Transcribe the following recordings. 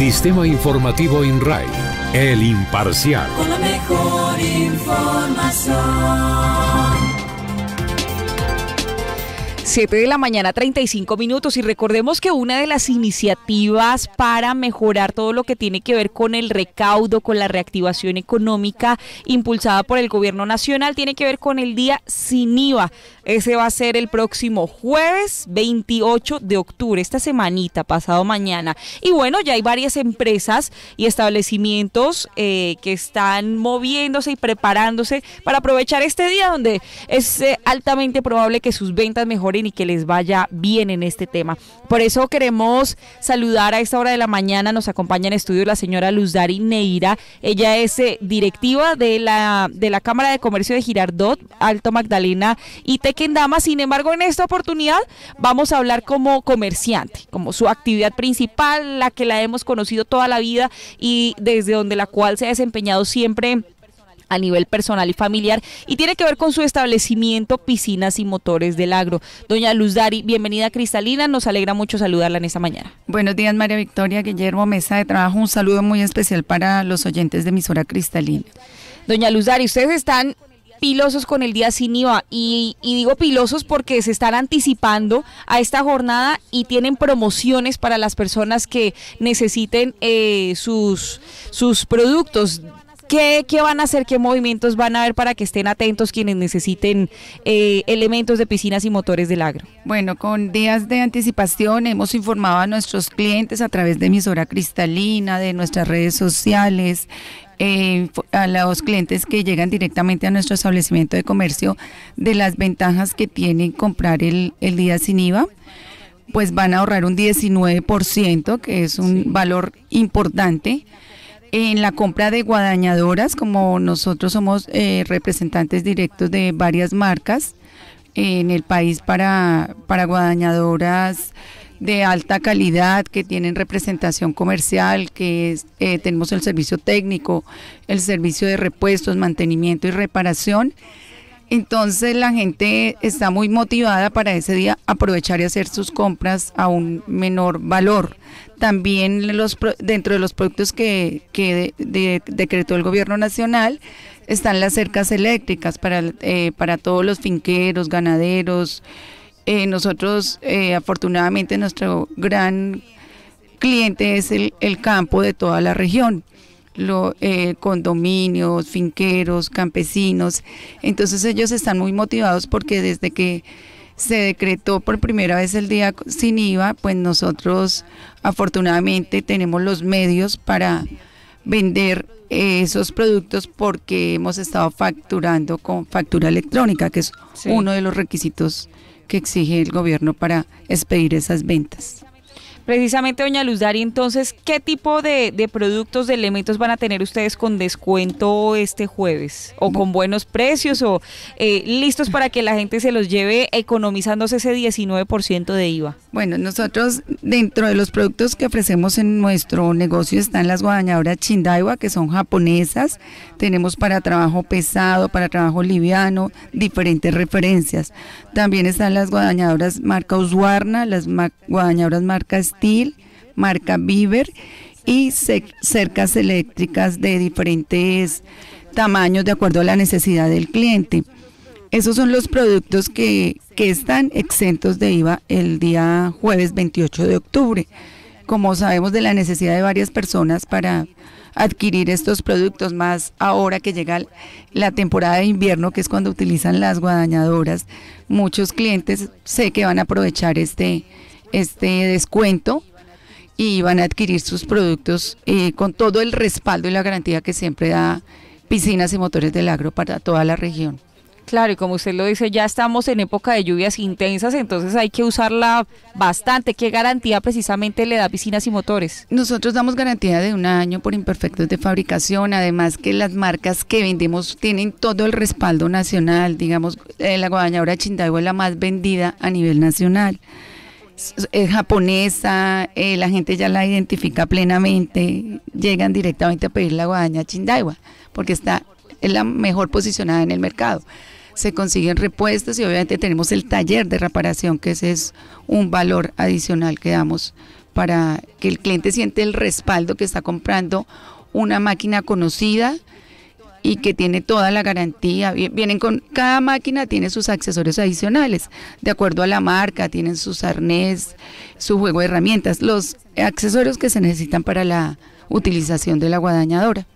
Sistema Informativo INRAI, el imparcial. Con la mejor información. 7 de la mañana, 35 minutos. Y recordemos que una de las iniciativas para mejorar todo lo que tiene que ver con el recaudo, con la reactivación económica impulsada por el gobierno nacional, tiene que ver con el día sin IVA. Ese va a ser el próximo jueves 28 de octubre, esta semanita, pasado mañana. Y bueno, ya hay varias empresas y establecimientos eh, que están moviéndose y preparándose para aprovechar este día donde es eh, altamente probable que sus ventas mejoren y que les vaya bien en este tema. Por eso queremos saludar a esta hora de la mañana, nos acompaña en estudio la señora Luz Dari Neira, ella es eh, directiva de la, de la Cámara de Comercio de Girardot, Alto Magdalena y Tequila en Damas. Sin embargo, en esta oportunidad vamos a hablar como comerciante, como su actividad principal, la que la hemos conocido toda la vida y desde donde la cual se ha desempeñado siempre a nivel personal y familiar y tiene que ver con su establecimiento Piscinas y Motores del Agro. Doña Luz Dari, bienvenida Cristalina, nos alegra mucho saludarla en esta mañana. Buenos días María Victoria, Guillermo, mesa de trabajo, un saludo muy especial para los oyentes de misora Cristalina. Doña Luz Dari, ustedes están pilosos con el día sin IVA. Y, digo pilosos porque se están anticipando a esta jornada y tienen promociones para las personas que necesiten eh, sus, sus productos. ¿Qué, van a hacer? ¿Qué movimientos van a haber para que estén atentos quienes necesiten eh, elementos de piscinas y motores del agro? Bueno, con días de anticipación hemos informado a nuestros clientes a través de emisora cristalina, de nuestras redes sociales, eh, a los clientes que llegan directamente a nuestro establecimiento de comercio de las ventajas que tienen comprar el, el día sin IVA pues van a ahorrar un 19%, que es un valor importante. En la compra de guadañadoras, como nosotros somos eh, representantes directos de varias marcas eh, en el país para, para guadañadoras, de alta calidad, que tienen representación comercial, que eh, tenemos el servicio técnico, el servicio de repuestos, mantenimiento y reparación. Entonces la gente está muy motivada para ese día aprovechar y hacer sus compras a un menor valor. También los, dentro de los productos que, decretó el gobierno nacional están las cercas eléctricas para, eh, para todos los finqueros, ganaderos, eh, nosotros, eh, afortunadamente, nuestro gran cliente es el, el campo de toda la región. Lo, eh, condominios, finqueros, campesinos. Entonces ellos están muy motivados porque desde que se decretó por primera vez el día sin IVA, pues nosotros afortunadamente tenemos los medios para vender esos productos porque hemos estado facturando con factura electrónica, que es uno de los requisitos que exige el gobierno para expedir esas ventas. Precisamente, doña Luz Dari, entonces, ¿qué tipo de, productos, de elementos van a tener ustedes con descuento este jueves? ¿O con buenos precios? ¿O eh, listos para que la gente se los lleve economizándose ese 19% de IVA? Bueno, nosotros dentro de los productos que ofrecemos en nuestro negocio están las guadañadoras Chindaiwa, que son japonesas. Tenemos para trabajo pesado, para trabajo liviano, diferentes referencias. También están las guadañadoras marca Usuarna, las guadañadoras marca marca Beaver y cercas eléctricas de diferentes tamaños de acuerdo a la necesidad del cliente. Esos son los productos que, que están exentos de IVA el día jueves 28 de octubre. Como sabemos de la necesidad de varias personas para adquirir estos productos, más ahora que llega la temporada de invierno, que es cuando utilizan las guadañadoras, muchos clientes sé que van a aprovechar este, este descuento y van a adquirir sus productos eh, con todo el respaldo y la garantía que siempre da Piscinas y Motores del Agro para toda la región. Claro, y como usted lo dice, ya estamos en época de lluvias intensas, entonces hay que usarla bastante. ¿Qué garantía precisamente le da piscinas y motores? Nosotros damos garantía de un año por imperfectos de fabricación, además que las marcas que vendemos tienen todo el respaldo nacional. Digamos, eh, la guadañadora Chindaigo es la más vendida a nivel nacional es eh, japonesa, eh, la gente ya la identifica plenamente, llegan directamente a pedir la guadaña Chindaiwa, porque está es la mejor posicionada en el mercado. Se consiguen repuestos y obviamente tenemos el taller de reparación, que ese es un valor adicional que damos para que el cliente siente el respaldo que está comprando una máquina conocida, y que tiene toda la garantía. Vienen con cada máquina tiene sus accesorios adicionales, de acuerdo a la marca, tienen sus arnés, su juego de herramientas, los accesorios que se necesitan para la utilización de la guadañadora.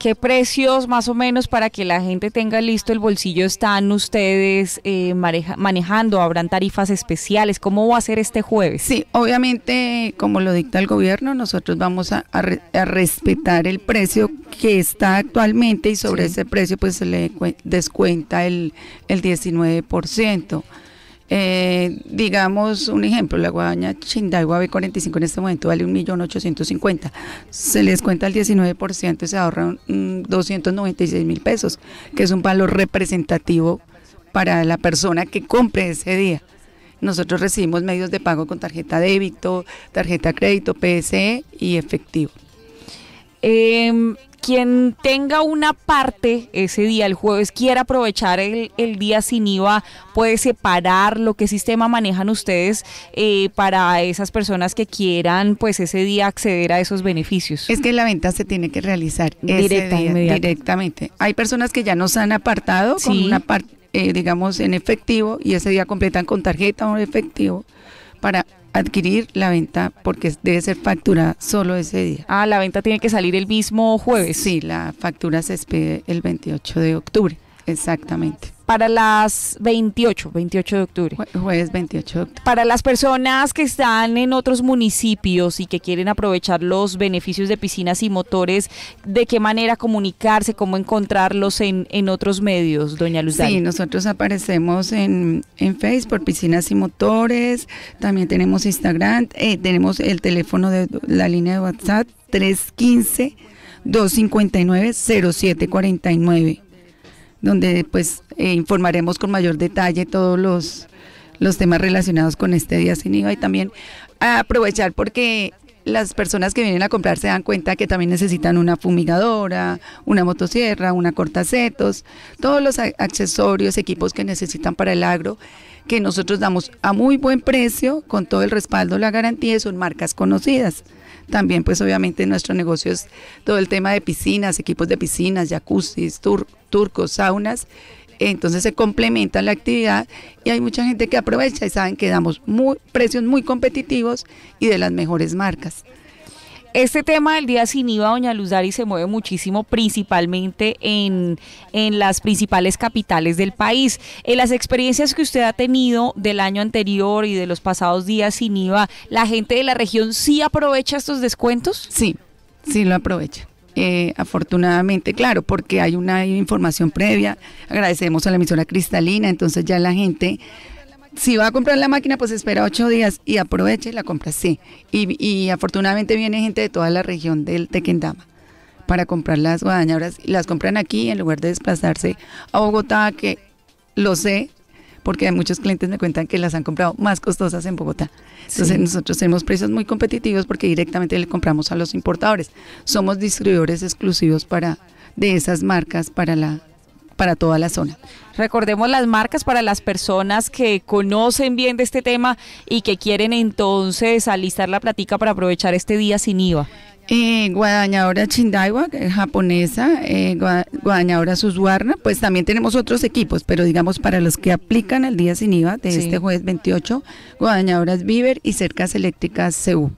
¿Qué precios más o menos para que la gente tenga listo el bolsillo están ustedes eh, manejando? ¿Habrán tarifas especiales? ¿Cómo va a ser este jueves? Sí, obviamente, como lo dicta el gobierno, nosotros vamos a, respetar el precio que está actualmente y sobre ese precio pues se le descuenta el, el 19%. Eh, digamos un ejemplo, la guadaña Chindaigua B45 en este momento vale 1.850.000. Se les cuenta el 19% y se ahorran 296.000 pesos, que es un valor representativo para la persona que compre ese día. Nosotros recibimos medios de pago con tarjeta débito, tarjeta crédito, PSE y efectivo. Em, quien tenga una parte ese día, el jueves, quiera aprovechar el, el día sin IVA, puede separar lo que sistema manejan ustedes eh, para esas personas que quieran pues ese día acceder a esos beneficios. Es que la venta se tiene que realizar directamente. Hay personas que ya nos han apartado con una parte, eh, digamos, en efectivo y ese día completan con tarjeta o en efectivo para adquirir la venta porque debe ser factura solo ese día. Ah, la venta tiene que salir el mismo jueves. Sí, la factura se expide el 28 de octubre. Exactamente. Para las 28, 28 de octubre. jueves 28 Para las personas que están en otros municipios y que quieren aprovechar los beneficios de piscinas y motores, ¿de qué manera comunicarse, cómo encontrarlos en, en otros medios, doña Luz? Sí, nosotros aparecemos en, en Facebook, Piscinas y Motores, también tenemos Instagram, eh, tenemos el teléfono de la línea de WhatsApp 315 259 0749 donde pues eh, informaremos con mayor detalle todos los, los temas relacionados con este día sin IVA y también aprovechar porque las personas que vienen a comprar se dan cuenta que también necesitan una fumigadora, una motosierra, una cortacetos, todos los accesorios, equipos que necesitan para el agro que nosotros damos a muy buen precio, con todo el respaldo, la garantía, y son marcas conocidas. También, pues obviamente nuestro negocio es todo el tema de piscinas, equipos de piscinas, jacuzzi, turcos, saunas. Entonces se complementa la actividad y hay mucha gente que aprovecha y saben que damos muy, precios muy competitivos y de las mejores marcas. Este tema del día sin IVA, doña Luzari, se mueve muchísimo, principalmente en, las principales capitales del país. En las experiencias que usted ha tenido del año anterior y de los pasados días sin IVA, ¿la gente de la región sí aprovecha estos descuentos? Sí, sí lo aprovecha. Eh, afortunadamente, claro, porque hay una información previa. Agradecemos a la emisora Cristalina, entonces ya la gente si va a comprar la máquina, pues espera ocho días y aproveche la compra, sí. Y, afortunadamente viene gente de toda la región del Tequendama para comprar las guadañabras y las compran aquí en lugar de desplazarse a Bogotá, que lo sé, porque muchos clientes me cuentan que las han comprado más costosas en Bogotá. Entonces nosotros tenemos precios muy competitivos porque directamente le compramos a los importadores. Somos distribuidores exclusivos para de esas marcas para la para toda la zona. Recordemos las marcas para las personas que conocen bien de este tema y que quieren entonces alistar la platica para aprovechar este día sin IVA. Eh, guadañadora Chindaiwa, japonesa, eh, guadañadora Suswarna, pues también tenemos otros equipos, pero digamos para los que aplican al día sin IVA de este jueves 28, guadañadoras Viver y cercas eléctricas CU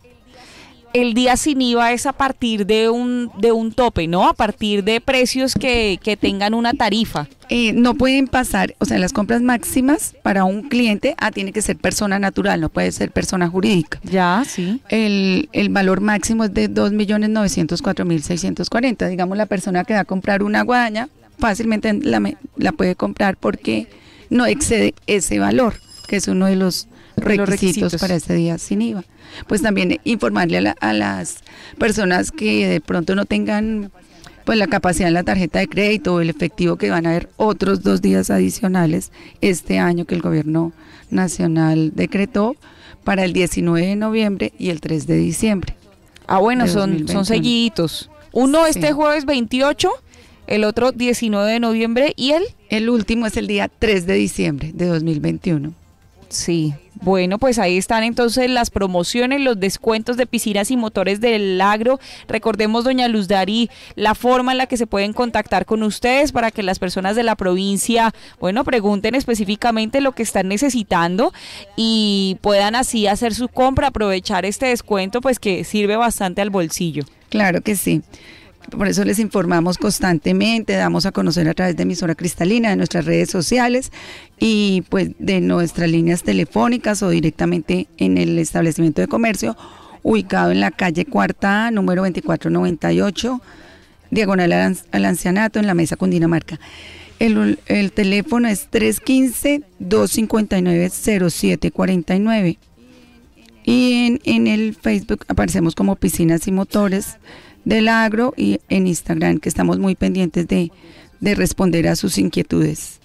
el día sin IVA es a partir de un, de un tope, ¿no? A partir de precios que, tengan una tarifa. Eh, no pueden pasar, o sea, las compras máximas para un cliente, ah, tiene que ser persona natural, no puede ser persona jurídica. Ya, sí. El, el valor máximo es de 2.904.640. Digamos, la persona que va a comprar una guadaña fácilmente la puede comprar porque no excede ese valor, que es uno de los requisitos, para este día sin IVA. Pues también informarle a, las personas que de pronto no tengan pues la capacidad en la tarjeta de crédito o el efectivo que van a haber otros dos días adicionales este año que el gobierno nacional decretó para el 19 de noviembre y el 3 de diciembre. Ah, bueno, son, son Uno este jueves 28 el otro 19 de noviembre y el... El último es el día 3 de diciembre de 2021. Sí, bueno, pues ahí están entonces las promociones, los descuentos de piscinas y motores del agro. Recordemos, doña Luz Darí, la forma en la que se pueden contactar con ustedes para que las personas de la provincia, bueno, pregunten específicamente lo que están necesitando y puedan así hacer su compra, aprovechar este descuento, pues que sirve bastante al bolsillo. Claro que sí. Por eso les informamos constantemente, damos a conocer a través de emisora cristalina, de nuestras redes sociales y pues de nuestras líneas telefónicas o directamente en el establecimiento de comercio ubicado en la calle cuarta, número 2498, diagonal al ancianato, en la mesa Cundinamarca. El, el teléfono es 315-259-0749. Y en, en el Facebook aparecemos como Piscinas y Motores del agro y en Instagram, que estamos muy pendientes de, de responder a sus inquietudes.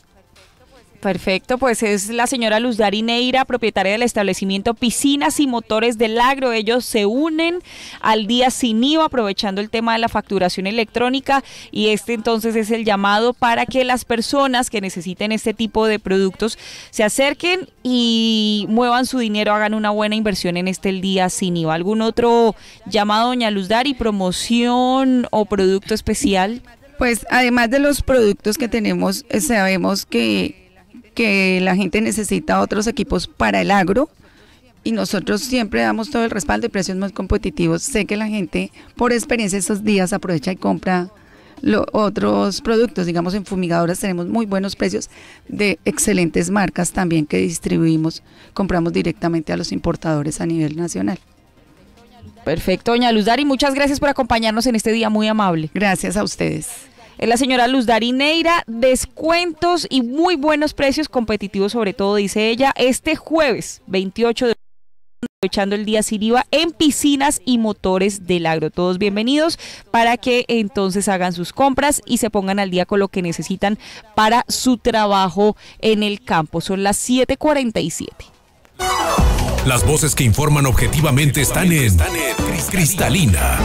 Perfecto, pues es la señora Luz Darineira, propietaria del establecimiento Piscinas y Motores del Agro. Ellos se unen al día sin IVA, aprovechando el tema de la facturación electrónica y este entonces es el llamado para que las personas que necesiten este tipo de productos se acerquen y muevan su dinero, hagan una buena inversión en este el día sin IVA. ¿Algún otro llamado, doña Luz Dari, promoción o producto especial? Pues además de los productos que tenemos, eh, sabemos que que la gente necesita otros equipos para el agro y nosotros siempre damos todo el respaldo y precios más competitivos. Sé que la gente por experiencia estos días aprovecha y compra lo, otros productos, digamos en fumigadoras tenemos muy buenos precios de excelentes marcas también que distribuimos, compramos directamente a los importadores a nivel nacional. Perfecto, doña Luz muchas gracias por acompañarnos en este día muy amable. Gracias a ustedes es la señora Luz Darineira. Descuentos y muy buenos precios competitivos, sobre todo, dice ella, este jueves 28 de aprovechando el día sin en piscinas y motores del agro. Todos bienvenidos para que entonces hagan sus compras y se pongan al día con lo que necesitan para su trabajo en el campo. Son las 7:47. Las voces que informan objetivamente están en Cristalina